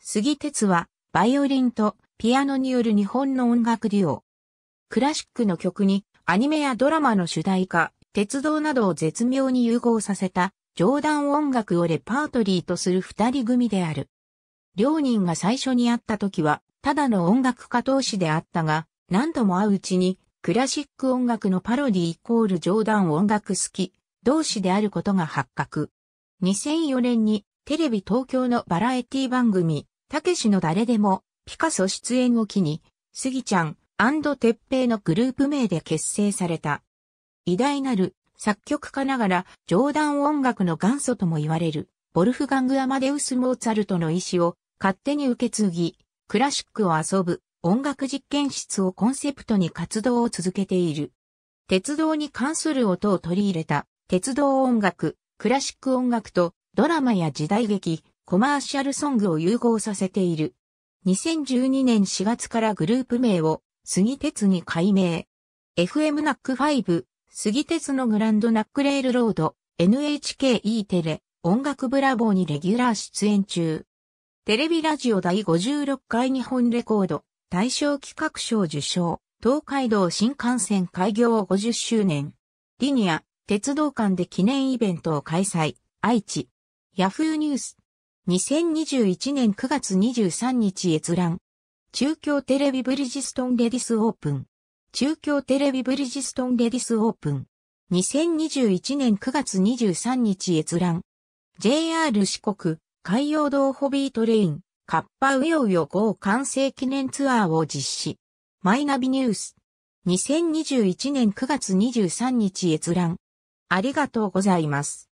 杉哲は、バイオリンとピアノによる日本の音楽デュオ。クラシックの曲に、アニメやドラマの主題歌、鉄道などを絶妙に融合させた、冗談音楽をレパートリーとする二人組である。両人が最初に会った時は、ただの音楽家同士であったが、何度も会ううちに、クラシック音楽のパロディイコール冗談音楽好き、同士であることが発覚。2004年にテレビ東京のバラエティ番組、たけしの誰でも、ピカソ出演を機に、スギちゃん、鉄平のグループ名で結成された。偉大なる作曲家ながら、冗談音楽の元祖とも言われる、ボルフガング・アマデウス・モーツァルトの意思を勝手に受け継ぎ、クラシックを遊ぶ音楽実験室をコンセプトに活動を続けている。鉄道に関する音を取り入れた、鉄道音楽、クラシック音楽とドラマや時代劇、コマーシャルソングを融合させている。2012年4月からグループ名を杉鉄に改名。FM ナック5、杉鉄のグランドナックレールロード、NHKE テレ、音楽ブラボーにレギュラー出演中。テレビラジオ第56回日本レコード、大賞企画賞受賞、東海道新幹線開業50周年。リニア、鉄道館で記念イベントを開催、愛知、ヤフーニュース。2021年9月23日閲覧。中京テレビブリジストンレディスオープン。中京テレビブリジストンレディスオープン。2021年9月23日閲覧。JR 四国、海洋道ホビートレイン、カッパウヨウヨ号完成記念ツアーを実施。マイナビニュース。2021年9月23日閲覧。ありがとうございます。